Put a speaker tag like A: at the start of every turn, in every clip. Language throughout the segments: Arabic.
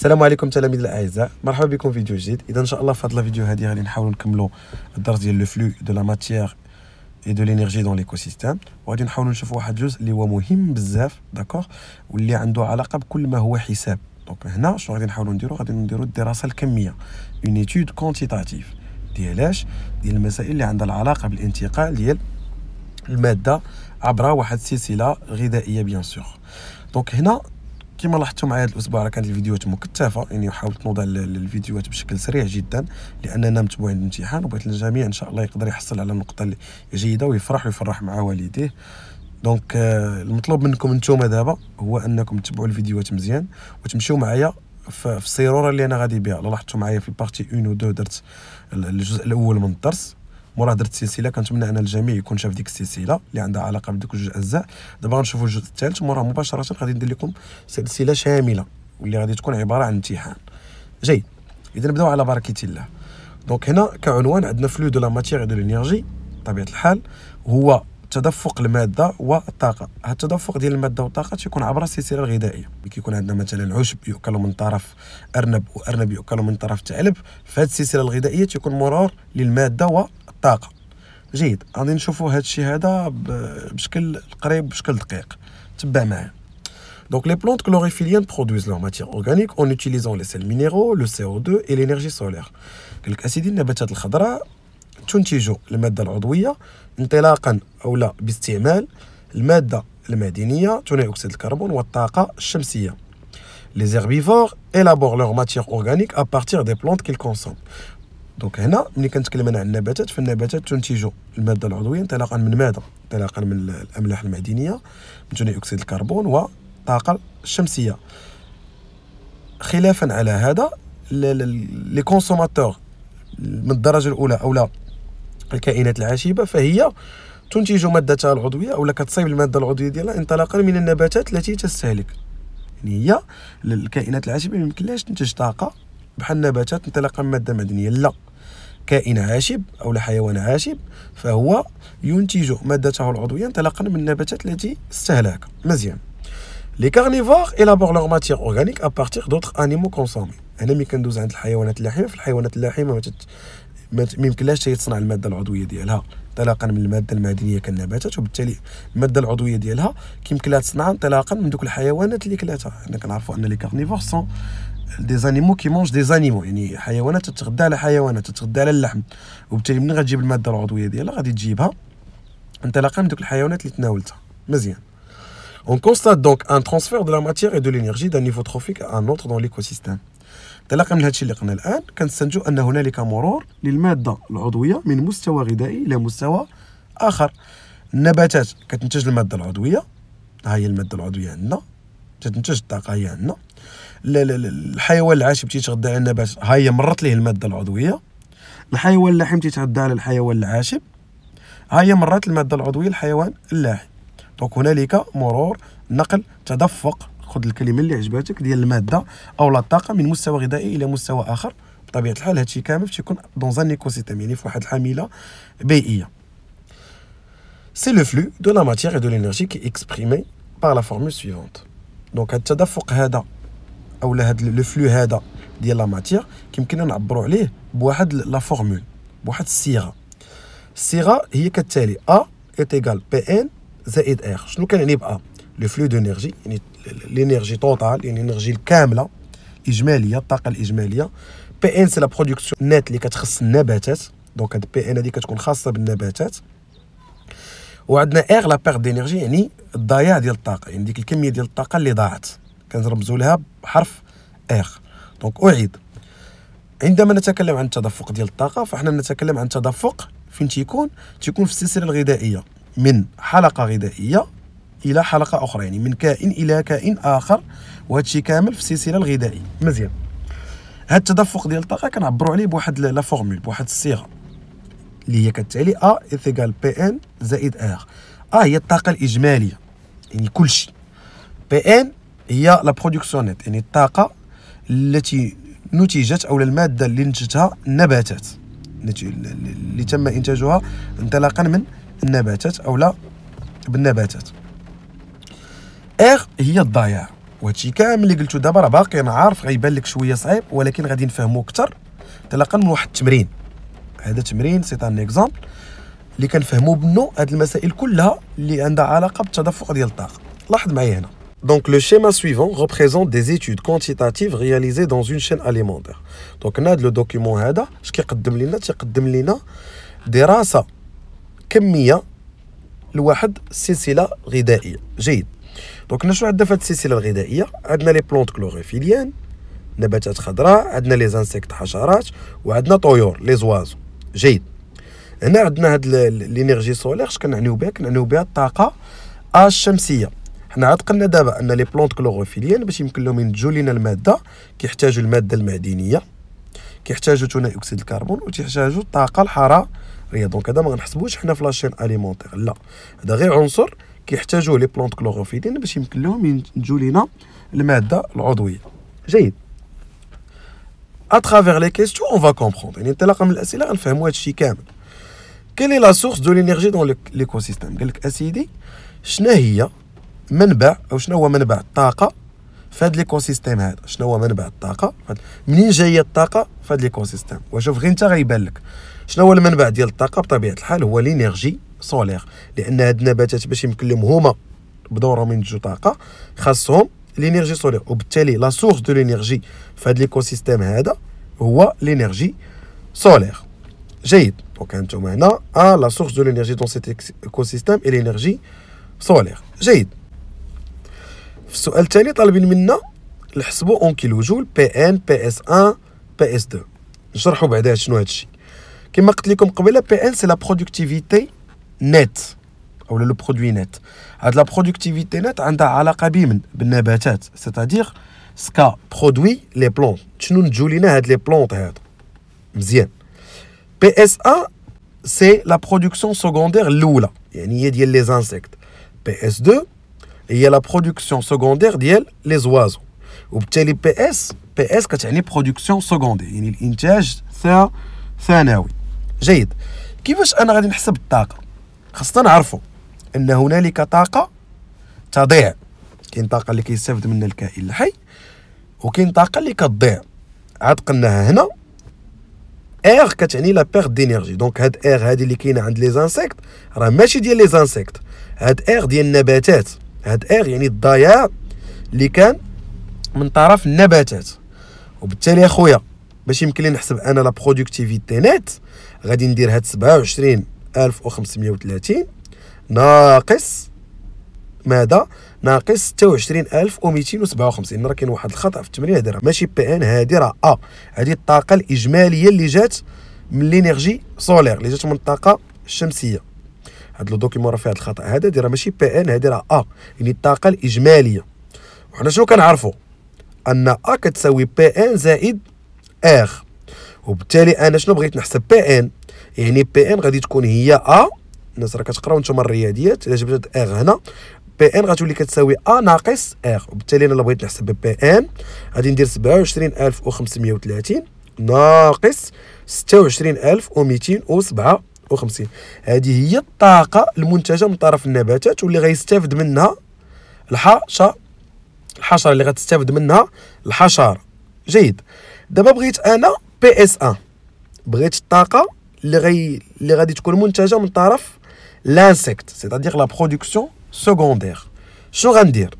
A: السلام عليكم تلاميذ الاعزاء مرحبا بكم في فيديو جديد اذا ان شاء الله في هذا الفيديو هذه غادي نحاولوا نكملوا الدرس ديال لو فلو دو لا ماتيير اي دو لينيرجي دون ليكوسيستيم وغادي نحاولوا نشوفوا واحد الجزء اللي هو مهم بزاف داكوغ واللي عنده علاقه بكل ما هو حساب دونك هنا شنو غادي نحاولوا نديروا غادي نديروا الدراسه الكميه اون ايتود كونتيتاتيف ديالاش ديال المسائل اللي عندها العلاقه بالانتقال ديال الماده عبر واحد السلسله غذائيه بيان سور دونك هنا كما لاحظتوا معايا هذا الاسبوع راه كانت الفيديوهات مكثفه يعني حاولت نوضع الفيديوهات بشكل سريع جدا لاننا متبوعين الامتحان وبغيت الجميع ان شاء الله يقدر يحصل على نقطه جيده ويفرح ويفرح مع والديه دونك euh, المطلوب منكم نتوما دابا هو انكم تتبعوا الفيديوهات مزيان وتمشيو معايا في السيروره اللي انا غادي بها لاحظتوا معايا في البارتي 1 و 2 درت الجزء الاول من الدرس مورا درت سلسله كنتمنى ان الجميع يكون شاف ديك السلسله اللي عندها علاقه بدوك جوج اجزاء دابا غنشوفوا الجزء الثالث مورا مباشره غادي ندير لكم سلسله شامله واللي غادي تكون عباره عن امتحان جيد اذا نبداو على بركه الله دونك هنا كعنوان عندنا فلو دو لا ماتيغ دو لينيرجي بطبيعه الحال هو تدفق الماده والطاقه هذا التدفق ديال الماده والطاقه تيكون عبر السلسله الغذائيه كيكون عندنا مثلا عشب يؤكل من طرف ارنب وارنب يؤكل من طرف ثعلب فهاد السلسله الغذائيه تيكون مرور للماده الطاقه جيد غادي نشوفوا هذا الشيء هذا بشكل قريب بشكل دقيق تبع معايا Donc les plantes chlorophylliennes produisent leur matière organique en utilisant les sels minéraux, le CO2 et l'énergie solaire. قالك اسيدي النباتات الخضراء تنتج الماده العضويه انطلاقا او لا باستعمال الماده المعدنيه ثاني اكسيد الكربون والطاقه الشمسيه Les herbivores élaborent leur matière organique à partir des plantes qu'ils consomment. دونك هنا ملي كنتكلم انا عن النباتات فالنباتات تنتج الماده العضويه انطلاقا من ماذا انطلاقا من الاملاح المعدنيه من ثاني اكسيد الكربون والطاقه الشمسيه خلافا على هذا لي كونسوماتور من الدرجه الاولى او لا الكائنات العاشبه فهي تنتج مادتها العضويه او كتصيب الماده العضويه ديالها انطلاقا من النباتات التي تستهلك يعني هي الكائنات العاشبه ما يمكنلهاش تنتج طاقه بحال النباتات انطلاقا من ماده معدنيه لا كائن عاشب أو حيوان عاشب فهو ينتج مادته العضوية انطلاقا من النباتات التي استهلاك مزيان لي كارنيفور الابور لوغ ماتيغ اورغانيك ا بارتير دوطخ انيمو كونسومي هنا ملي كندوز عند الحيوانات اللحيمه في الحيوانات اللحيمه ما مت... يمكنلاش تصنع الماده العضويه ديالها انطلاقا من الماده المعدنيه كالنباتات وبالتالي الماده العضويه ديالها كيمكن لها تصنعها انطلاقا من دوك الحيوانات اللي كلاتها حنا كنعرفوا ان لي كارنيفور سون دي زانيمو كي مونج دي زانيمو يعني حيوانات تتغذى على حيوانات تتغذى على اللحم وبالتالي من غتجيب الماده العضويه ديالها غادي تجيبها انطلاقا من دوك الحيوانات اللي تناولتها مزيان اون كونستات دونك ان ترانسفير دو لا ماتيير اي دو لينيرجي دان نيفو تروفيك ان اوتر دون ليكوسيستيم انطلاقا من هادشي اللي قلنا الان كنستنتجو ان هنالك مرور للماده العضويه من مستوى غذائي الى مستوى اخر النباتات كتنتج الماده العضويه ها هي الماده العضويه عندنا تنتج الطاقه هي عندنا الحيوان العاشب تيتغذى على النبات ها هي مرت ليه الماده العضويه الحيوان اللحم تيتغذى على الحيوان العاشب ها هي مرات الماده العضويه الحيوان اللاحم دونك هنالك مرور نقل تدفق خذ الكلمه اللي عجباتك ديال الماده او الطاقه من مستوى غذائي الى مستوى اخر بطبيعه الحال هادشي كامل تيكون دون ان ايكوسيستيم يعني في واحد الحميله بيئيه سي لو فلو دو لا ماتيير اي دو لينيرجي كي اكسبريمي بار لا فورمول سويفونت دونك هاد التدفق هذا اولا هذا لو فلو هذا ديال لا ماتيغ كيمكننا نعبروا عليه بواحد لا فورمول بواحد الصيغه الصيغه هي كالتالي ا ايتيغال بي ان زائد ار شنو كنعني ب ا لو فلو دونيرجي يعني لينيرجي توتال يعني الانرجي الكامله الاجماليه الطاقه الاجماليه بي ان سي لا برودكسيون نات اللي كتخص النباتات دونك هاد بي ان هادي كتكون خاصه بالنباتات وعندنا ار لا بيرد دينيرجي يعني الضياع ديال الطاقه يعني ديك الكميه ديال الطاقه اللي ضاعت كنرمزوا لها بحرف اخ دونك اعيد عندما نتكلم عن التدفق ديال الطاقه فاحنا نتكلم عن تدفق فين تيكون تيكون في السلسله الغذائيه من حلقه غذائيه الى حلقه اخرى يعني من كائن الى كائن اخر وهادشي كامل في السلسله الغذائيه مزيان هاد التدفق ديال الطاقه كنعبروا عليه بواحد لا فورمول بواحد الصيغه اللي هي كالتالي ا ايكال بي ان زائد ار ا هي الطاقه الاجماليه يعني كلشي بي ان هي لا برودكسيون نت يعني الطاقه التي نتجت او الماده اللي نتجتها النباتات اللي تم انتاجها انطلاقا من النباتات او لا بالنباتات اغ هي الضياع وهادشي كامل اللي قلتو دابا راه باقي انا عارف غيبان لك شويه صعيب ولكن غادي نفهمو اكثر انطلاقا من واحد التمرين هذا تمرين سي ان اكزامبل اللي كنفهمو منه هاد المسائل كلها اللي عندها علاقه بالتدفق ديال الطاقه لاحظ معايا هنا Donc le schéma suivant représente des études quantitatives réalisées dans une chaîne alimentaire. Donc on le document هذا اش كيقدم تيقدم races دراسه كميه لواحد السلسله غذائيه جيد دونك Donc عندنا هذه السلسله الغذائيه عندنا لي بلونت نباتات خضراء عندنا لي زانسيكت حشرات وعندنا طيور لي زوازو جيد هنا عندنا هاد سولير اش كنعنيو بها حنا عاد قلنا دابا ان لي بلونت كلوروفيليان باش يمكن لهم ينتجوا لنا الماده كيحتاجوا الماده المعدنيه كيحتاجوا ثاني اكسيد الكربون وكيحتاجوا الطاقه الحراريه دونك هذا ما غنحسبوش حنا في لاشين اليمونتير لا هذا غير عنصر كيحتاجوه لي بلونت كلوروفيليان باش يمكن لهم ينتجوا لنا الماده العضويه جيد اترافير لي كيستيون اون فا كومبروند يعني انطلاقا من الاسئله غنفهموا هذا الشيء كامل كيلي لا سورس دو لينيرجي دون ليكوسيستيم قال لك اسيدي شنو هي منبع او شنو هو منبع الطاقه في هذا ليكوسيستيم هذا شنو هو منبع الطاقه منين جايه الطاقه في هذا ليكوسيستيم وشوف غير انت غيبان لك شنو هو المنبع ديال الطاقه بطبيعه الحال هو لينيرجي سولير لان هاد النباتات باش يمكن لهم هما بدورهم ينتجوا طاقه خاصهم لينيرجي سولير وبالتالي لا سورس دو لينيرجي في هذا ليكوسيستيم هذا هو لينيرجي سولير جيد دونك هانتوما هنا ا آه، لا سورس دو لينيرجي دون سيت ايكوسيستيم اي لينيرجي سولير جيد في السؤال التالي طالبين منا نحسبوا اون كيلو جول بي ان بي اس 1 بي اس 2 نشرحوا بعدا شنو هادشي كما قلت لكم قبيله بي ان سي لا برودكتيفيتي نت او لو برودوي نت هاد لا برودكتيفيتي نت عندها علاقه بمن بالنباتات سيتادير سكا برودوي لي بلون شنو نتجو لينا هاد لي بلونط هادو مزيان بي اس ا سي لا برودكسيون سكوندير الاولى يعني هي ديال لي زانسيكت بي اس 2 هي لا برودكسيون سكوندير ديال لي زوازو وبالتالي بي اس بي اس كتعني برودكسيون سكوندير يعني الانتاج ثانوي جيد كيفاش انا غادي نحسب الطاقه خاصنا نعرفوا ان هنالك طاقه تضيع كاين طاقه اللي كيستافد منها الكائن الحي وكاين طاقه اللي كتضيع عاد قلناها هنا اير كتعني لا بيرت دينيرجي دونك هاد اير هادي اللي كاينه عند لي زانسيكت راه ماشي ديال لي زانسيكت هاد اير ديال النباتات هاد اغ يعني الضياع اللي كان من طرف النباتات وبالتالي اخويا باش يمكن لي نحسب انا لا برودكتيفيتي نت غادي ندير هاد 27530 ناقص ماذا ناقص 26257 راه كاين واحد الخطا في التمرين هذه راه ماشي بي ان هذه راه ا هذه الطاقه الاجماليه اللي جات من لينيرجي سولير اللي جات من الطاقه الشمسيه هاد لو دوكيمون راه فيه هاد الخطا هذا دي راه ماشي بي ان هادي راه ا يعني الطاقه الاجماليه وحنا شنو كنعرفوا ان ا كتساوي بي ان زائد ار وبالتالي انا شنو بغيت نحسب بي ان يعني بي ان غادي تكون هي ا الناس راه كتقراو نتوما الرياضيات الا جبت ار هنا بي ان غتولي كتساوي ا ناقص ار وبالتالي انا بغيت نحسب بي ان غادي ندير 27530 ناقص 26237 150 هذه هي الطاقه المنتجه من طرف النباتات واللي غيستافد منها الحشره الحشره اللي غتستافد منها الحشره جيد دابا بغيت انا بي اس أن بغيت الطاقه اللي غي اللي غادي تكون منتجه من طرف لانسيكت سيتادير لا برودكسيون سكوندير شنو غندير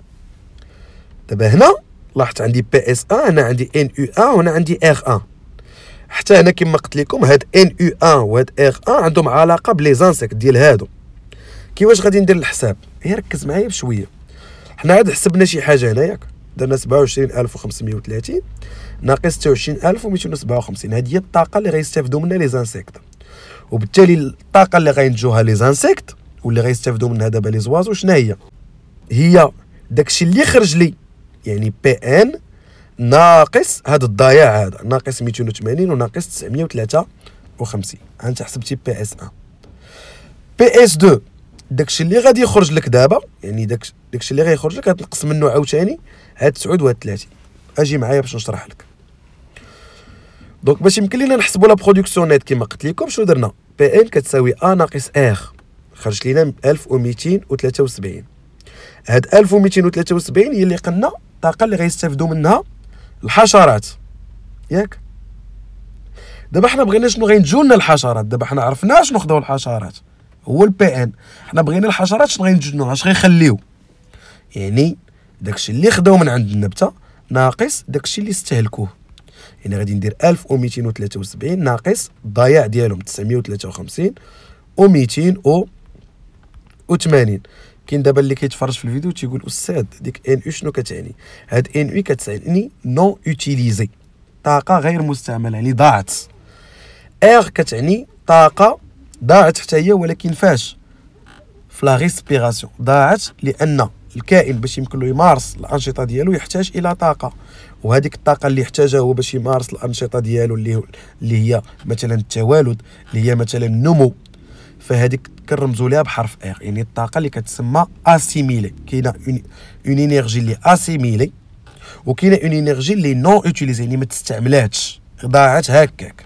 A: دابا هنا لاحظت عندي بي اس أن هنا عندي ان أو أن وهنا عندي ار أن حتى هنا كما قلت لكم هاد ان او 1 وهاد ار 1 عندهم علاقه بلي زانسيك ديال هادو كيفاش غادي ندير الحساب هي إيه، ركز معايا بشويه حنا عاد حسبنا شي حاجه هنا ياك درنا 27530 ناقص 26257 هذه هي الطاقه اللي غيستافدوا منها لي زانسيكت وبالتالي الطاقه اللي غينتجوها لي زانسيكت واللي غيستافدوا منها دابا لي زوازو شنو هي هي داكشي اللي خرج لي يعني بي ان ناقص هذا الضياع هذا ناقص 280 وناقص 953 انت حسبتي بي اس 1 بي اس 2 داكشي اللي غادي يخرج لك دابا يعني داك داكشي اللي غيخرج لك غتنقص منه عاوتاني هاد 9 وهاد 30 اجي معايا باش نشرح لك دونك باش يمكن لينا نحسبوا لا برودكسيون نيت كما قلت لكم شنو درنا بي ان كتساوي ا ناقص اخ خرج لينا 1273 هاد 1273 هي اللي قلنا الطاقه اللي غيستافدوا منها الحشرات ياك دابا حنا بغينا شنو غينتجوا لنا الحشرات دابا حنا عرفنا شنو خداو الحشرات هو البي ان حنا بغينا الحشرات شنو غينتجوا اش غيخليو يعني داكشي اللي خداو من عند النبته ناقص داكشي اللي استهلكوه يعني غادي ندير 1273 ناقص الضياع ديالهم 953 و 280 كاين دابا اللي كيتفرج في الفيديو تيقول استاذ ديك ان او شنو كتعني هاد ان او كتعني نو اوتيليزي طاقه غير مستعمله يعني ضاعت اغ كتعني طاقه ضاعت حتى هي ولكن فاش في لا ريسبيراسيون ضاعت لان الكائن باش يمكن له يمارس الانشطه ديالو يحتاج الى طاقه وهذيك الطاقه اللي يحتاجها هو باش يمارس الانشطه ديالو اللي اللي هي مثلا التوالد اللي هي مثلا النمو فهذيك كنرمزوا ليها بحرف ار يعني الطاقه اللي كتسمى اسيميلي كاينه اون انرجي اللي اسيميلي وكاينه اون انرجي اللي نو اوتيليزي يعني ما تستعملاتش ضاعت هكاك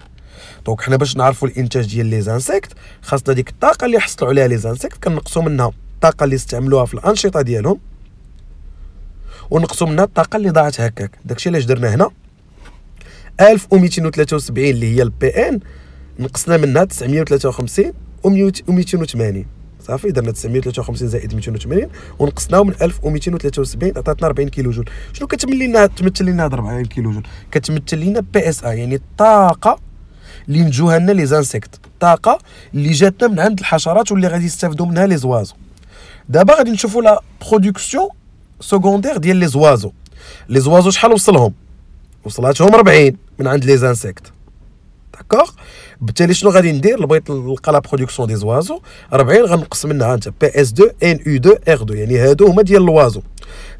A: دونك حنا باش نعرفوا الانتاج ديال لي زانسيكت خاصنا ديك الطاقه اللي حصلوا عليها لي زانسيكت كنقصوا منها الطاقه اللي استعملوها في الانشطه ديالهم ونقصوا منها الطاقه اللي ضاعت هكاك داكشي علاش درنا هنا 1273 اللي هي البي ان نقصنا منها 953 و280 صافي درنا 953 زائد 280 ونقصناه من 1273 عطاتنا 40 كيلو جول شنو كتمثل لنا تمثل لنا 40 كيلو جول كتمثل لنا بي اس اي يعني الطاقه اللي نجوها لنا لي زانسيكت الطاقه اللي جاتنا من عند الحشرات واللي غادي يستافدوا منها لي زوازو دابا غادي نشوفوا لا برودكسيون سكوندير ديال لي زوازو لي زوازو شحال وصلهم وصلاتهم 40 من عند لي زانسيكت داكوغ بالتالي شنو غادي ندير بغيت نلقى لا برودكسيون دي زوازو 40 غنقسم منها انت بي اس 2 ان او 2 ار 2 يعني هادو هما ديال الوازو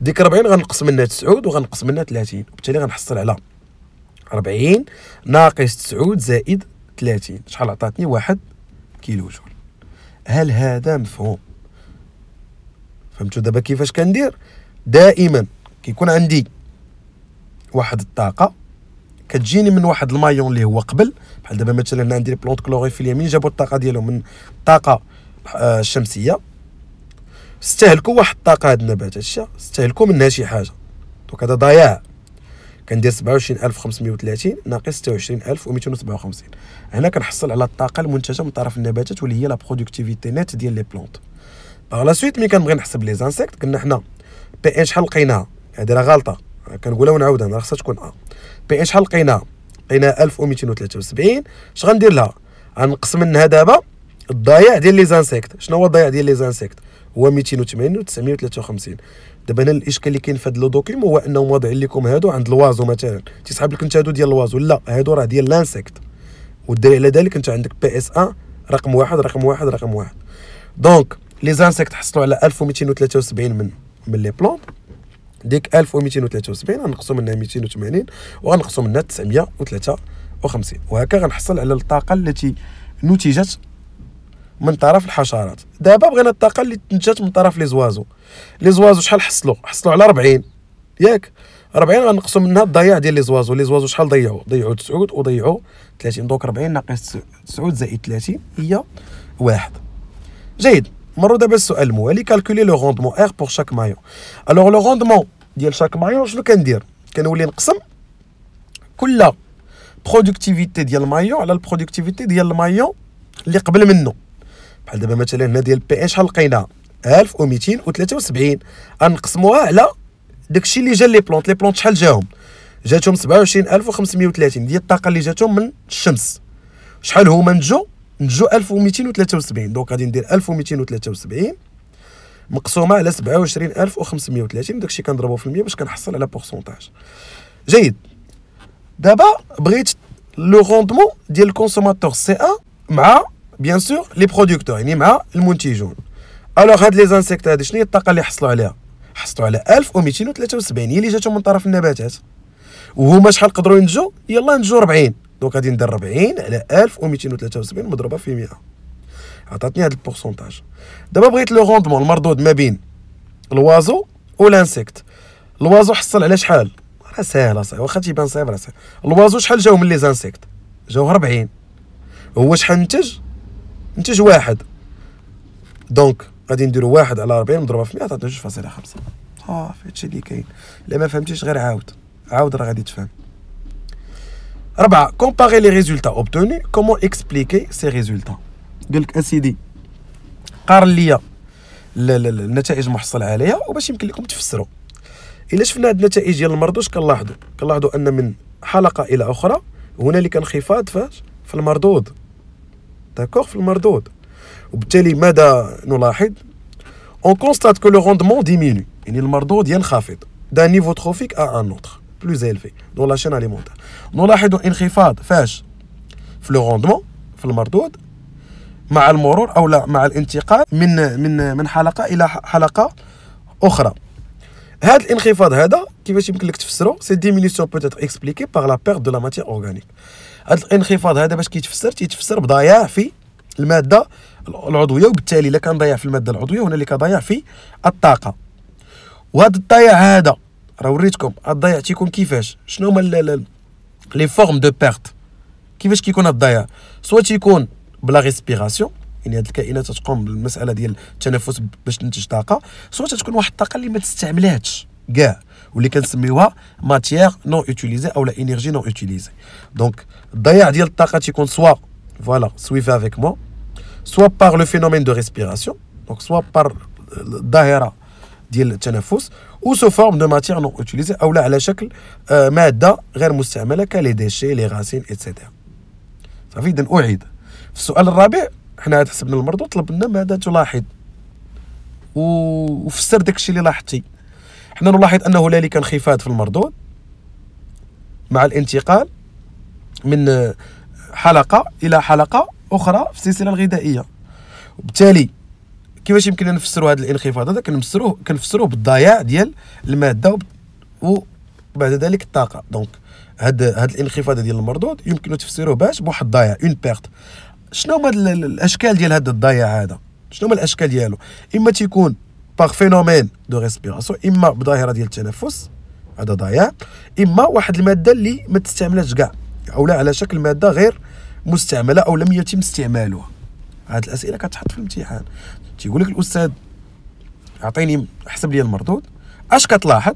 A: ديك 40 غنقسم منها 9 وغنقسم منها 30 بالتالي غنحصل على 40 ناقص 9 زائد 30 شحال عطاتني واحد كيلو جول هل هذا مفهوم فهمتوا دابا كيفاش كندير دائما كيكون عندي واحد الطاقه كتجيني من واحد المايون اللي هو قبل بحال دابا مثلا هنا ندير بلونت كلوروفيل اليمين جابوا الطاقه ديالهم من الطاقه الشمسيه آه، استهلكوا واحد الطاقه هاد النبات هادشي استهلكوا منها شي حاجه دونك هذا ضياع كندير 27530 ناقص 26257 هنا كنحصل على الطاقه المنتجه من طرف النباتات واللي هي لا برودكتيفيتي نت ديال لي بلونت باغ لا سويت مي كنبغي نحسب لي زانسيكت قلنا حنا بي ان شحال لقيناها هادي راه غلطه كنقولها ونعاودها راه خصها تكون ا بي ان شحال لقيناها لقيناها 1273 اش غندير لها غنقسم منها دابا الضياع ديال لي زانسيكت شنو هو الضياع ديال لي زانسيكت هو 280 و 953 دابا هنا الاشكال اللي كاين في هذا لو دوكيوم هو انهم واضعين لكم هادو عند الوازو مثلا تيسحب لك انت هادو ديال الوازو لا هادو راه ديال لانسيكت والدليل على ذلك انت عندك بي اس ان رقم واحد رقم واحد رقم واحد دونك لي زانسيكت حصلوا على 1273 من من لي بلومب ديك 1273 غنقصوا منها 280 وغنقصوا منها 953 وهكا غنحصل على الطاقه التي نتجت من طرف الحشرات دابا بغينا الطاقه اللي نتجت من طرف لي زوازو لي زوازو شحال حصلوا حصلوا على 40 ياك 40 غنقصوا منها الضياع ديال لي زوازو لي زوازو شحال ضيعوا ضيعوا 9 وضيعوا 30 دونك 40 ناقص 9 زائد 30 هي واحد جيد مرو دابا السؤال الموالي كالكولي لو روندمون ار بور شاك مايو الوغ لو روندمون ديال شاك مايو شنو كندير كنولي نقسم كل برودكتيفيتي ديال المايو على البرودكتيفيتي ديال المايو اللي قبل منه بحال دابا مثلا هنا ديال بي اي شحال لقيناها 1273 غنقسموها على داكشي اللي جا لي بلونت لي بلونت شحال جاهم جاتهم 27530 ديال الطاقه اللي جاتهم من الشمس شحال هما نجو نجو 1273 دونك غادي ندير 1273 مقسومه على 27530 داكشي كنضربو في 100 باش كنحصل على بورسونتاج جيد دابا بغيت لو روندمون ديال الكونسوماتور سي ان مع بيان سور لي برودكتور يعني مع المنتجون الوغ هاد لي زانسيكت هاد شنو هي الطاقه اللي حصلوا عليها حصلوا على 1273 هي اللي جاتهم من طرف النباتات وهما شحال قدروا ينتجوا يلا نتجوا 40 دونك غادي ندير 40 على 1273 مضروبه في 100 عطاتني هذا البورسونتاج دابا بغيت لو روندمون المردود ما بين الوازو والانسكت الوازو حصل على شحال راه ساهله صاحبي واخا تيبان صعيب راه ساهل الوازو شحال جاو من لي زانسيكت جاو 40 هو شحال نتج نتج واحد دونك غادي نديرو واحد على 40 مضروبه في 100 تعطينا 2.5 صافي هادشي اللي كاين الا ما فهمتيش غير عاود عاود راه غادي تفهم ربعة كومباري لي ريزولتا اوبتوني كومون اكسبليكي سي ريزولتا قال لك اسيدي قارن ليا النتائج المحصل عليها وباش يمكن لكم تفسروا الا شفنا هاد النتائج ديال واش كنلاحظوا كنلاحظوا ان من حلقه الى اخرى هنالك انخفاض فاش في المردود داكوغ في المردود وبالتالي ماذا نلاحظ اون كونستات كو لو روندمون ديمينو يعني المردود ينخفض دان نيفو تروفيك ا ان اوتر بلوز الفي دون لا شين اليمونتير نلاحظ انخفاض فاش في لو روندمون في المردود مع المرور او لا مع الانتقال من من من حلقه الى حلقه اخرى هذا الانخفاض هذا كيفاش يمكن لك تفسرو سي ديميليسيون بوتيت اكسبليكي باغ لا بيرت دو لا ماتيير اورغانيك هذا الانخفاض هذا باش كيتفسر تيتفسر بضياع في الماده العضويه وبالتالي الا كان ضياع في الماده العضويه هنالك ضياع في الطاقه وهذا الضياع هذا راه وريتكم الضياع تيكون كيفاش شنو هما لي فورم دو بيرت كيفاش كيكون الضياع سوا تيكون بلا ريسبيراسيون يعني هذه الكائنات تقوم بالمساله ديال التنفس باش تنتج طاقه سواء تكون واحد الطاقه اللي ما تستعملهاش كاع واللي كنسميوها ماتيير نو اوتيليزي اولا انرجي نو اوتيليزي دونك الضياع ديال الطاقه تيكون سوا فوالا سويفي افيك مو سوا بار لو فينومين دو ريسبيراسيون دونك سوا بار الظاهره ديال التنفس او سو فورم دو ماتيير نو اوتيليزي اولا على شكل آه، ماده غير مستعمله كلي ديشي لي غاسين اتسيتيرا صافي اذا اعيد في السؤال الرابع حنا حسبنا المردود طلب ماذا تلاحظ وفسر داك الشيء اللي لاحظتي حنا نلاحظ انه هنالك انخفاض في المردود مع الانتقال من حلقه الى حلقه اخرى في السلسله الغذائيه وبالتالي كيفاش يمكن نفسروا هذا الانخفاض هذا كنفسروه كنفسروه بالضياع ديال الماده وبعد ذلك الطاقه دونك هاد هذا الانخفاض ديال المردود يمكن تفسيره باش بواحد الضياع اون بيرت شنو هما الاشكال ديال هذا الضياع هذا شنو هما الاشكال ديالو اما تيكون باغ فينومين دو ريسبيراسيون اما بظاهره ديال التنفس هذا ضياع اما واحد الماده اللي ما تستعملاش كاع او لا على شكل ماده غير مستعمله او لم يتم استعمالها هاد الاسئله كتحط في الامتحان تيقول لك الاستاذ اعطيني حسب لي المردود اش كتلاحظ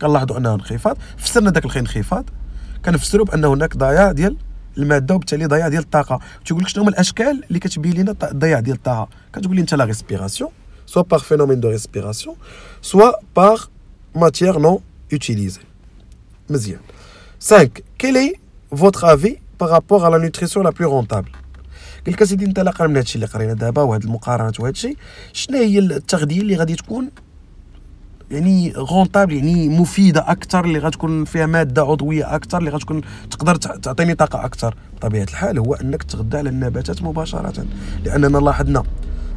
A: كنلاحظوا انه انخفاض فسرنا داك الخي انخفاض كنفسروا بان هناك ضياع ديال الماده وبالتالي ضياع ديال الطاقه تيقول لك شنو هما الاشكال اللي كتبين لنا الضياع ديال الطاقه كتقول لي انت لا ريسبيراسيون سوا باغ فينومين دو ريسبيراسيون سوا باغ ماتيير نو يوتيليزي مزيان 5 كيلي فوتر افي بار رابور على نوتريسيون لا بلو رونتابل قال لك اسيدي انطلاقا من هادشي اللي قرينا دابا وهاد المقارنات وهادشي شنو هي التغذيه اللي غادي تكون يعني غونطابل يعني مفيده اكثر اللي غتكون فيها ماده عضويه اكثر اللي غتكون تقدر تعطيني طاقه اكثر بطبيعه الحال هو انك تغدى على النباتات مباشره لاننا لاحظنا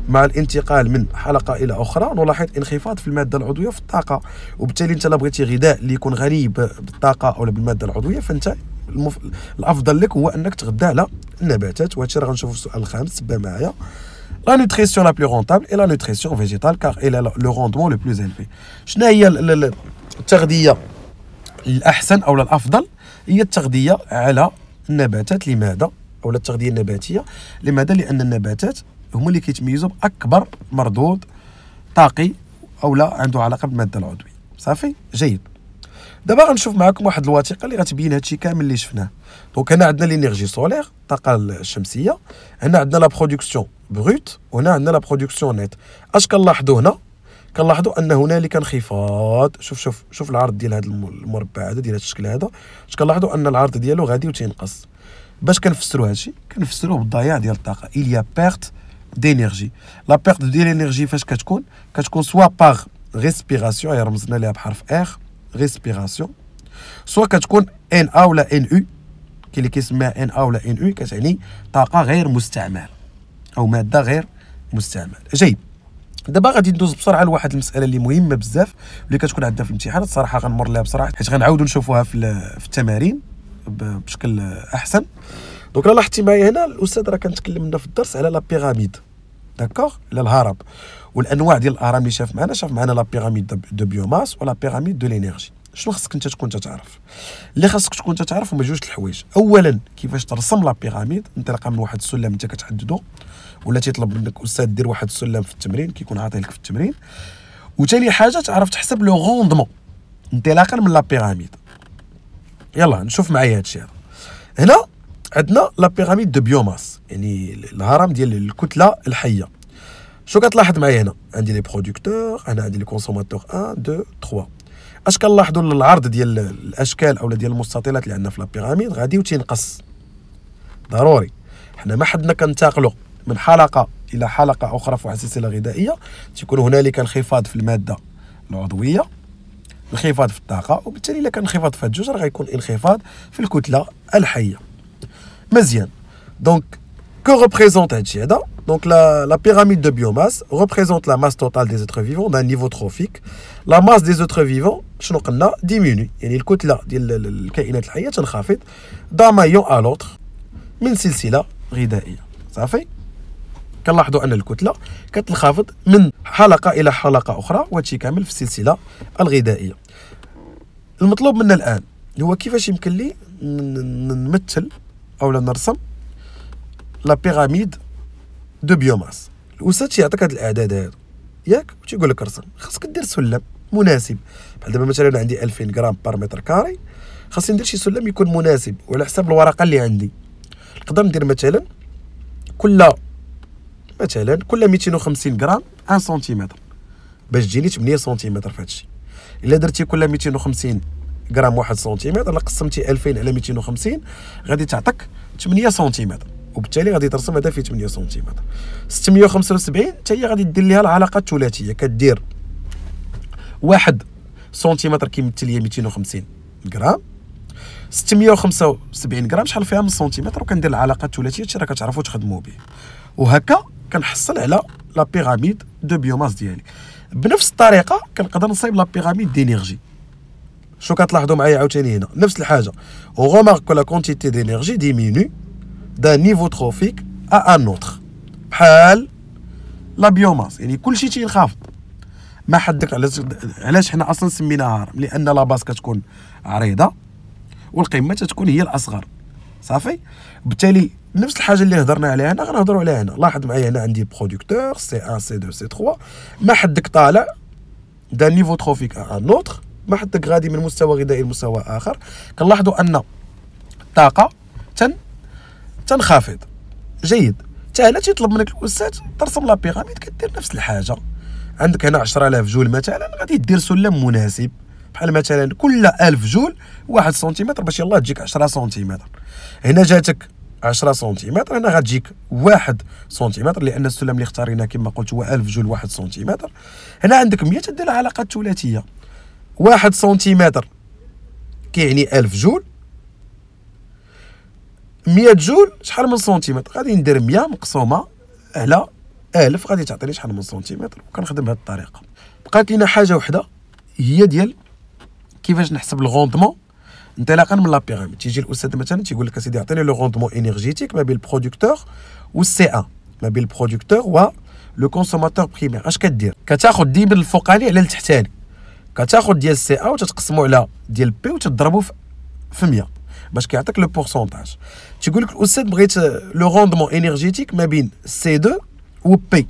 A: مع الانتقال من حلقه الى اخرى نلاحظ انخفاض في الماده العضويه في الطاقه وبالتالي انت لا بغيتي غذاء اللي يكون غني بالطاقه او بالماده العضويه فانت المف... الافضل لك هو انك تغذى على النباتات وهذا راه غنشوفو في السؤال الخامس تبع معايا La nutrition la plus rentable est la nutrition végétale car elle a le rendement le plus élevé. شنو هي التغذيه الاحسن او الافضل هي التغذيه على النباتات لماذا او التغذيه النباتيه لماذا لان النباتات هما اللي كيتميزوا باكبر مردود طاقي او لا عنده علاقه بالماده العضويه صافي جيد دابا غنشوف معكم واحد الوثيقه اللي غتبين هادشي كامل اللي شفناه دونك هنا عندنا لينيرجي سولير الطاقه الشمسيه هنا عندنا لا برودكسيون بروت وهنا عندنا لا برودكسيون نيت اش كنلاحظوا هنا كنلاحظوا ان هنالك انخفاض شوف شوف شوف العرض ديال هذا المربع هذا ديال هذا الشكل هذا اش كنلاحظوا ان العرض ديالو غادي وتينقص باش كنفسروا هادشي كنفسروا بالضياع ديال الطاقه ايليا بيرت دينيرجي لا بيرت ديال الانرجي فاش كتكون كتكون سوا باغ ريسبيراسيون هي رمزنا ليها بحرف ار ريسبيراسيون سوا كتكون ان ا ولا ان او كاين اللي كيسميها ان ا ولا ان او كتعني طاقه غير مستعمله او ماده غير مستعمل جيد دابا غادي ندوز بسرعه لواحد المساله اللي مهمه بزاف اللي كتكون عندنا في الامتحانات الصراحه غنمر لها بسرعه حيت غنعاودوا نشوفوها في, في التمارين بشكل احسن دونك لاحظتي معايا هنا الاستاذ راه كان تكلمنا في الدرس على لا بيراميد داكوغ على الهرم والانواع ديال الاهرام اللي شاف معنا شاف معنا لا بيراميد دو بيوماس ولا بيراميد دو لينيرجي شنو خصك انت تكون تتعرف اللي خصك تكون تتعرف هما جوج الحوايج اولا كيفاش ترسم لا بيراميد انطلاقا من واحد السلم انت كتحدده ولا تيطلب منك استاذ دير واحد السلم في التمرين كيكون عاطيه لك في التمرين وثاني حاجه تعرف تحسب لو غوندمون انطلاقا من لا بيراميد يلا نشوف معايا هادشي هذا هنا عندنا لا بيراميد دو بيوماس يعني الهرم ديال الكتله الحيه شو كتلاحظ معايا هنا عندي لي برودكتور هنا عندي لي كونسوماتور 1 2 3 اش كنلاحظوا العرض ديال الاشكال او ديال المستطيلات اللي عندنا في لابيراميد غادي تينقص ضروري حنا ما حدنا كنتاقلوا من حلقه الى حلقه اخرى في واحد السلسله غذائيه تيكون هنالك انخفاض في الماده العضويه انخفاض في الطاقه وبالتالي الا كان انخفاض في الجوج راه غيكون انخفاض في الكتله الحيه مزيان دونك كو ريبريزونت هادشي هذا دونك لا لا بيراميد دو بيوماس ريبريزونت لا ماس توتال دي زوتر فيفون دان نيفو تروفيك لا ماس دي زوتر فيفون شنو قلنا ديمينو يعني الكتله ديال الكائنات الحيه تنخفض دام مايون ا من سلسله غذائيه صافي كنلاحظوا ان الكتله كتنخفض من حلقه الى حلقه اخرى وهادشي كامل في السلسله الغذائيه المطلوب منا الان هو كيفاش يمكن لي نمثل او نرسم لا بيراميد دو بيوماس الاستاذ تيعطيك هاد الاعداد هادو ياك تيقول لك رسم خاصك دير سلم مناسب بحال دابا مثلا عندي 2000 غرام بار متر كاري خاصني ندير شي سلم يكون مناسب وعلى حساب الورقه اللي عندي نقدر ندير مثلا كل مثلا كل 250 غرام 1 سنتيمتر باش تجيني 8 سنتيمتر في هادشي الا درتي كل 250 غرام 1 سنتيمتر الا قسمتي 2000 على 250 غادي تعطيك 8 سنتيمتر وبالتالي غادي ترسم هذا في 8 سنتيمتر 675 حتى هي غادي دير ليها العلاقه الثلاثيه كدير واحد سنتيمتر كيمثل ليا 250 غرام 675 غرام شحال فيها من سنتيمتر وكندير العلاقه الثلاثيه هادشي راه كتعرفوا تخدموا به وهكا كنحصل على لا بيراميد دو بيوماس ديالي بنفس الطريقه كنقدر نصايب لا بيراميد دينيرجي شو كتلاحظوا معايا عاوتاني هنا نفس الحاجه كو لا كونتيتي دينيرجي ديميني دان نيفو تروفيك ا ان اوتر بحال لا بيوماس يعني كلشي تينخفض ما حدك علاش علاش حنا اصلا سميناها هرم لان لا باس كتكون عريضه والقمه تتكون هي الاصغر صافي بالتالي نفس الحاجه اللي هضرنا عليها هنا غنهضروا عليها هنا لاحظ معايا هنا عندي برودكتور سي 1 سي 2 سي 3 ما حدك طالع دا نيفو تروفيك ان اوتر ما حدك غادي من مستوى غذائي لمستوى اخر كنلاحظوا ان الطاقه تن تنخفض جيد حتى هنا تيطلب منك الاستاذ ترسم لا بيراميد كدير نفس الحاجه عندك هنا 10000 جول مثلا غادي دير سلم مناسب بحال مثلا كل 1000 جول 1 سنتيمتر باش يلاه تجيك 10 سنتيمتر هنا جاتك 10 سنتيمتر هنا غتجيك 1 سنتيمتر لان السلم اللي اختاريناه كما قلت هو 1000 جول 1 سنتيمتر هنا عندك 100 دير علاقه ثلاثيه 1 سنتيمتر كيعني 1000 جول 100 جول شحال من سنتيمتر غادي ندير 100 مقسومه على 1000 غادي تعطيني شحال من سنتيمتر وكنخدم بهذه الطريقه بقات لينا حاجه وحده هي ديال كيفاش نحسب الغوندمون انطلاقا من لا تيجي الاستاذ مثلا تيقول لك اسيدي عطيني لو غوندمون انرجيتيك ما بين البرودكتور والسي أ إيه. ما بين البرودكتور و لو كونسوماتور بريمير اش كدير كتاخذ ديما الفوقاني على التحتاني كتاخذ ديال سي ا إيه وتتقسمو على ديال بي وتضربو في 100 باش كيعطيك لو بورسونتاج تيقول لك الاستاذ بغيت لو روندمون انرجيتيك ما بين سي 2 إيه وبي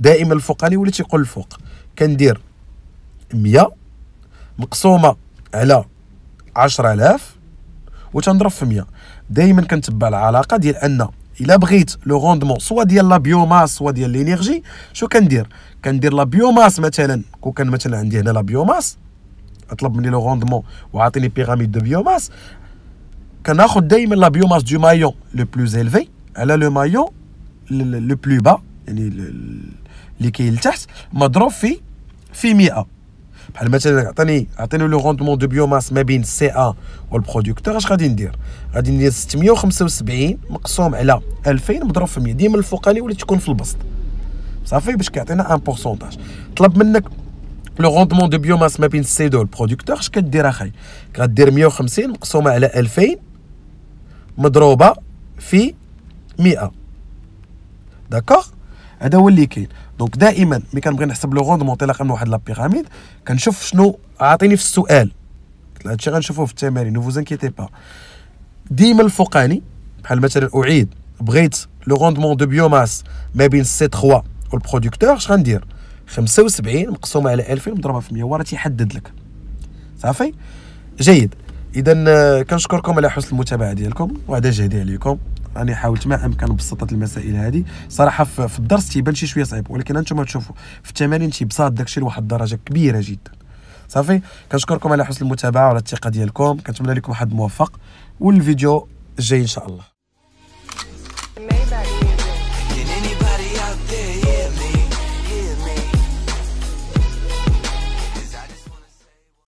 A: دائما الفوق انا وليت تيقول الفوق كندير 100 مقسومه على 10000 وتنضرب في 100 دائما كنتبع العلاقه ديال ان الا بغيت لو روندمون سوا ديال لا بيوماس سوا ديال لينيرجي شو كندير كندير لا بيوماس مثلا كون كان مثلا عندي هنا لا بيوماس اطلب مني لو روندمون وعطيني بيراميد دو بيوماس كناخذ دائما لا بيوماس دو مايون لو بلوز الفي على لو مايون لو بلو با يعني اللي كاين لتحت مضروب في في 100 بحال مثلا عطيني عطيني لو روندمون دو بيوماس ما بين سي ا والبرودكتور اش غادي ندير غادي ندير 675 مقسوم على 2000 مضروب في 100 ديما الفوقاني ولا تكون في البسط صافي باش كيعطينا ان بورسونتاج طلب منك لو روندمون دو بيوماس ما بين سي دو والبرودكتور اش كدير اخي غادير 150 مقسومه على 2000 مضروبه في 100 داكوغ هذا هو اللي كاين دونك دائما ملي كنبغي نحسب لو روندمون انطلاقا من واحد لا بيراميد كنشوف شنو عاطيني في السؤال هادشي غنشوفوه في التمارين نو انكيتي با ديما الفوقاني بحال مثلا اعيد بغيت لو روندمون دو بيوماس ما بين سي 3 والبرودكتور اش غندير 75 مقسومه على 2000 مضروبه في 100 وراه تيحدد لك صافي جيد اذا آه، كنشكركم على حسن المتابعه ديالكم وهذا جهدي عليكم انا حاولت ما امكن بسطت المسائل هذه صراحه في الدرس تيبان شي شويه صعيب ولكن انتم تشوفوا في التمارين تيبساط داكشي لواحد الدرجه كبيره جدا صافي كنشكركم على حسن المتابعه وعلى الثقه ديالكم كنتمنى لكم واحد موفق والفيديو الجاي ان شاء الله